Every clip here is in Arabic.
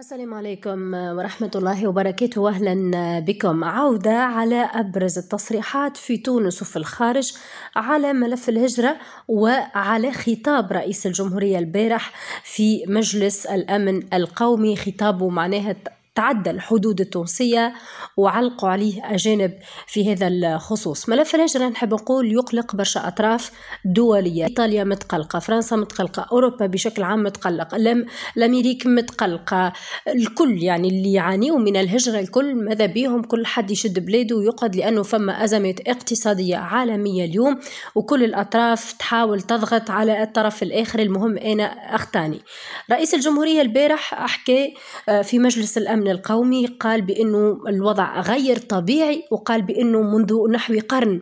السلام عليكم ورحمة الله وبركاته أهلا بكم عودة على أبرز التصريحات في تونس وفي الخارج على ملف الهجرة وعلى خطاب رئيس الجمهورية البارح في مجلس الأمن القومي خطابه معناها تعدى الحدود التونسية وعلقوا عليه أجانب في هذا الخصوص ملف الهجرة نحب نقول يقلق برشا أطراف دولية إيطاليا متقلقة فرنسا متقلقة أوروبا بشكل عام متقلق لم الأمريك متقلقة الكل يعني اللي يعانيوا من الهجرة الكل ماذا بيهم كل حد يشد بلاده ويقعد لأنه فما أزمات اقتصادية عالمية اليوم وكل الأطراف تحاول تضغط على الطرف الآخر المهم أنا أختاني رئيس الجمهورية البارح أحكى آه، في مجلس الأمن الأمن القومي قال بأنه الوضع غير طبيعي وقال بأنه منذ نحو قرن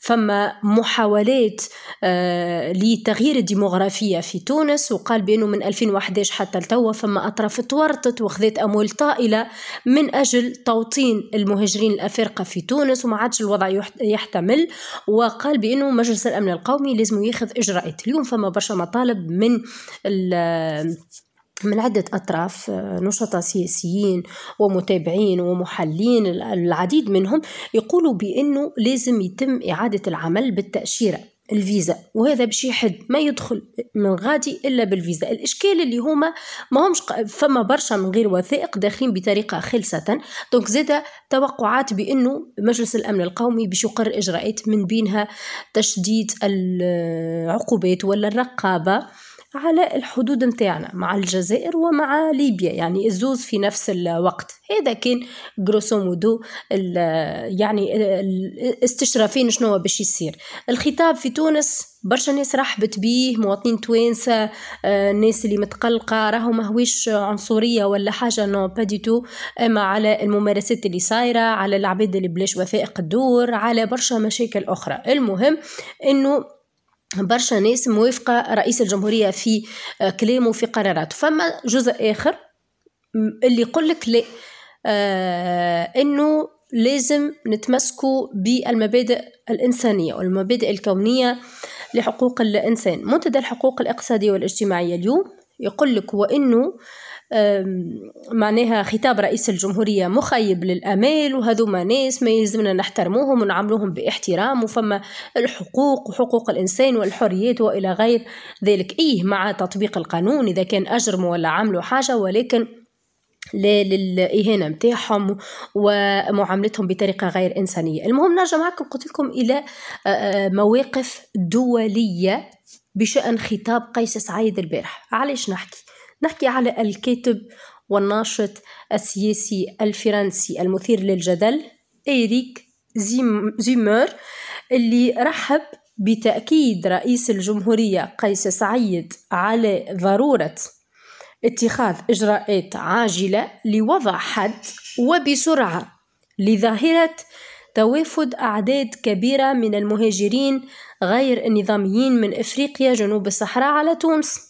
فما محاولات آه، لتغيير الديموغرافية في تونس وقال بأنه من 2011 حتى لتوا فما أطراف تورطت وخذت أموال طائلة من أجل توطين المهاجرين الأفارقة في تونس وما عادش الوضع يحتمل وقال بأنه مجلس الأمن القومي لازم ياخذ إجراءات اليوم فما برشا مطالب من من عدة أطراف آه، نشطاء سياسيين ومتابعين ومحللين العديد منهم يقولوا بأنه لازم يتم إعادة العمل بالتأشيرة الفيزا وهذا باش يحد ما يدخل من غادي الا بالفيزا الاشكال اللي هما ما همش فما برشا من غير وثائق داخلين بطريقه خلصه دونك زاده توقعات بانه مجلس الامن القومي باش يقر اجراءات من بينها تشديد العقوبات ولا الرقابه على الحدود نتاعنا مع الجزائر ومع ليبيا يعني الزوز في نفس الوقت هذا كان جروسو مودو يعني الاستشرافين شنو باش يصير الخطاب في تونس برشا ناس رحبت بيه مواطنين توانسة الناس آه، اللي متقلقة راهو ماهوش عنصرية ولا حاجة نو با دي تو اما على الممارسات اللي صايرة على العباد اللي بلاش وثائق الدور على برشا مشاكل أخرى المهم انه برشا ناس موافقة رئيس الجمهورية في آه، كلامه وفي قراراته فما جزء آخر اللي يقولك لا آه انه لازم نتمسكوا بالمبادئ الإنسانية والمبادئ الكونية لحقوق الإنسان منتدى الحقوق الاقتصادية والاجتماعية اليوم يقول لك وانه معناها خطاب رئيس الجمهورية مخيب للأمال وهذوما ناس ما يلزمنا نحترموهم ونعاملوهم باحترام وفما الحقوق وحقوق الإنسان والحريات وإلى غير ذلك إيه مع تطبيق القانون إذا كان أجرموا ولا عملوا حاجة ولكن لا للإهانة متاعهم ومعاملتهم بطريقة غير إنسانية المهم نرجع معكم قلت لكم إلى مواقف دولية بشأن خطاب قيس سعيد البارح علاش نحكي نحكي على الكاتب والناشط السياسي الفرنسي المثير للجدل إيريك زيمر اللي رحب بتأكيد رئيس الجمهورية قيس سعيد على ضرورة اتخاذ إجراءات عاجلة لوضع حد وبسرعة لظاهرة توافد أعداد كبيرة من المهاجرين غير النظاميين من إفريقيا جنوب الصحراء على تونس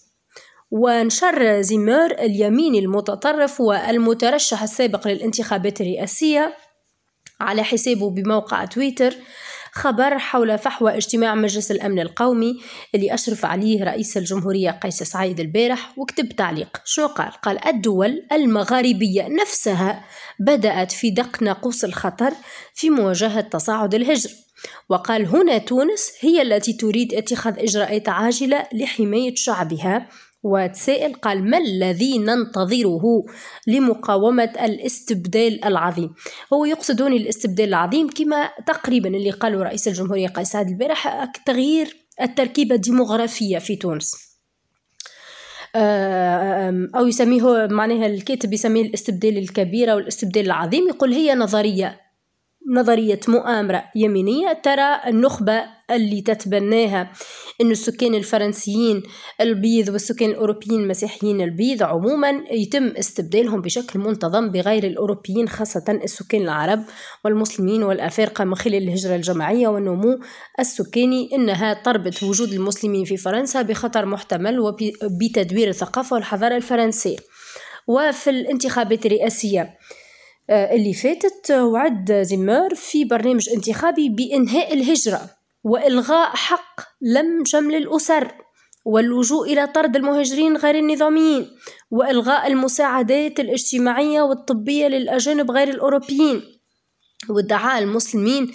ونشر زيمور اليميني المتطرف والمترشح السابق للانتخابات الرئاسية على حسابه بموقع تويتر خبر حول فحوى اجتماع مجلس الأمن القومي اللي أشرف عليه رئيس الجمهورية قيس سعيد البارح وكتب تعليق شو قال؟ قال الدول المغاربية نفسها بدأت في دق ناقوس الخطر في مواجهة تصاعد الهجر وقال هنا تونس هي التي تريد اتخاذ إجراءات عاجلة لحماية شعبها وتسائل قال ما الذي ننتظره لمقاومة الاستبدال العظيم هو يقصدون الاستبدال العظيم كما تقريبا اللي قاله رئيس الجمهورية قيس سعد البارح تغيير التركيبة الديموغرافية في تونس آه، أو يسميه معناها الكاتب يسميه الاستبدال الكبير أو الاستبدال العظيم يقول هي نظرية نظرية مؤامرة يمينية ترى النخبة اللي تتبناها أن السكان الفرنسيين البيض والسكان الأوروبيين المسيحيين البيض عموما يتم استبدالهم بشكل منتظم بغير الأوروبيين خاصة السكان العرب والمسلمين والأفارقة من خلال الهجرة الجماعية والنمو السكاني إنها تربط وجود المسلمين في فرنسا بخطر محتمل وبتدوير الثقافة والحضارة الفرنسية وفي الانتخابات الرئاسية آه، اللي فاتت آه، وعد زمار في برنامج انتخابي بإنهاء الهجرة وإلغاء حق لم شمل الأسر واللجوء إلى طرد المهاجرين غير النظاميين وإلغاء المساعدات الاجتماعية والطبية للأجانب غير الأوروبيين وادعى المسلمين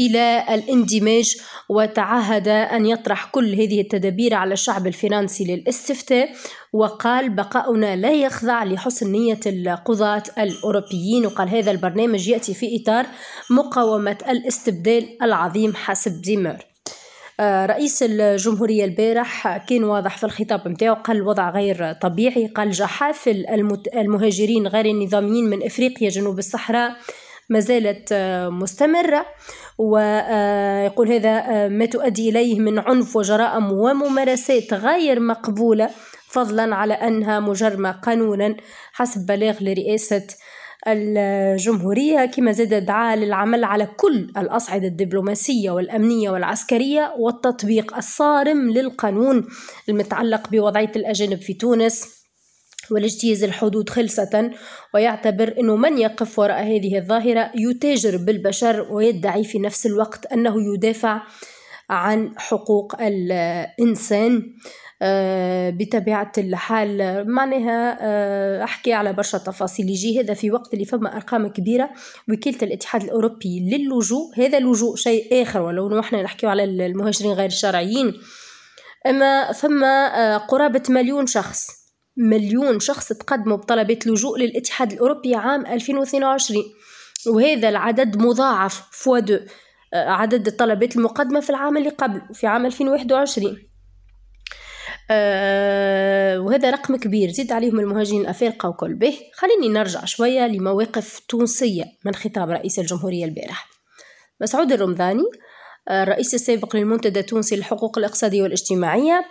إلى الاندماج وتعهد أن يطرح كل هذه التدابير على الشعب الفرنسي للاستفتاء وقال بقاؤنا لا يخضع لحسن نية القضاة الأوروبيين وقال هذا البرنامج يأتي في إطار مقاومة الاستبدال العظيم حسب ديمير آه، رئيس الجمهورية البارح كان واضح في الخطاب نتاعو قال الوضع غير طبيعي قال جحافل المهاجرين غير النظاميين من إفريقيا جنوب الصحراء ما زالت آه، مستمرة ويقول هذا آه، ما تؤدي إليه من عنف وجرائم وممارسات غير مقبولة فضلا على أنها مجرمة قانونا حسب بلاغ لرئاسة الجمهورية كما زاد دعا للعمل على كل الأصعدة الدبلوماسية والأمنية والعسكرية والتطبيق الصارم للقانون المتعلق بوضعية الأجانب في تونس والاجتياز الحدود خلصة ويعتبر أنه من يقف وراء هذه الظاهرة يتاجر بالبشر ويدعي في نفس الوقت أنه يدافع عن حقوق الإنسان آه، بطبيعة الحال معناها آه، أحكي على برشا تفاصيل يجي هذا في وقت اللي فما أرقام كبيرة وكيلة الاتحاد الأوروبي للجوء هذا اللجوء شيء آخر ولو نحن نحكيو على المهاجرين غير الشرعيين أما فما آه، قرابة مليون شخص مليون شخص تقدموا بطلبات لجوء للاتحاد الأوروبي عام 2022 وهذا العدد مضاعف فوا آه، دو عدد الطلبات المقدمة في العام اللي قبل في عام 2021 أه وهذا رقم كبير زيد عليهم المهاجرين الأفارقة وكل به خليني نرجع شوية لمواقف تونسية من خطاب رئيس الجمهورية البارح مسعود الرمضاني آه، الرئيس السابق للمنتدى التونسي للحقوق الاقتصادية والاجتماعية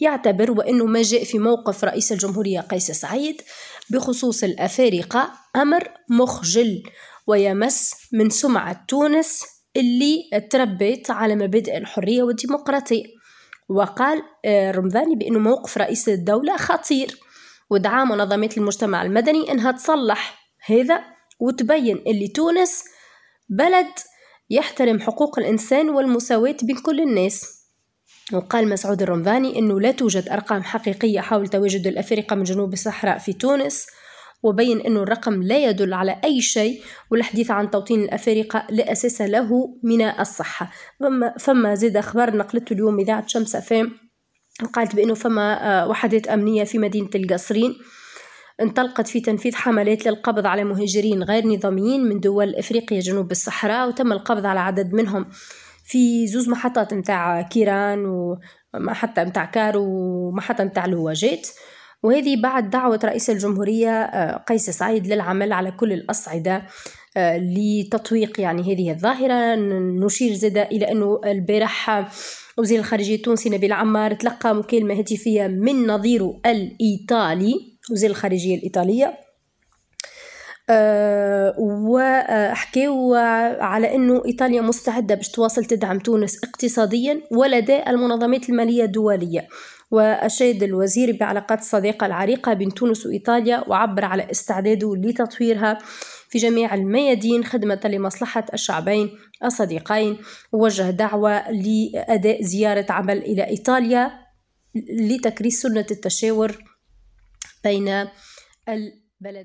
يعتبر وأنه ما جاء في موقف رئيس الجمهورية قيس سعيد بخصوص الأفارقة أمر مخجل ويمس من سمعة تونس اللي تربيت على مبادئ الحرية والديمقراطية وقال آه، رمضاني بأنه موقف رئيس الدولة خطير ودعا منظمات المجتمع المدني أنها تصلح هذا وتبين اللي تونس بلد يحترم حقوق الإنسان والمساواة بين كل الناس وقال مسعود الرمضاني أنه لا توجد أرقام حقيقية حول تواجد الأفارقة من جنوب الصحراء في تونس وبين أنه الرقم لا يدل على أي شيء والحديث عن توطين الأفارقة لا أساس له من الصحة فما, زاد أخبار نقلته اليوم إذاعة شمس أفام قالت بأنه فما آه، وحدات أمنية في مدينة القصرين انطلقت في تنفيذ حملات للقبض على مهاجرين غير نظاميين من دول افريقيا جنوب الصحراء وتم القبض على عدد منهم في زوز محطات متاع كيران ومحطة متاع كارو ومحطة متاع الهواجات وهذه بعد دعوة رئيس الجمهورية آه، قيس سعيد للعمل على كل الأصعدة آه، لتطويق يعني هذه الظاهرة نشير زادة إلى أنه البارح وزير الخارجية التونسي نبيل عمار تلقى مكالمة هاتفية من نظيره الإيطالي وزير الخارجية الإيطالية آه، وحكيوا على أنه إيطاليا مستعدة باش تواصل تدعم تونس اقتصاديا ولدى المنظمات المالية الدولية وأشاد الوزير بعلاقات الصداقة العريقة بين تونس وإيطاليا وعبر على استعداده لتطويرها في جميع الميادين خدمة لمصلحة الشعبين الصديقين ووجه دعوة لأداء زيارة عمل إلى إيطاليا لتكريس سنة التشاور بين البلدين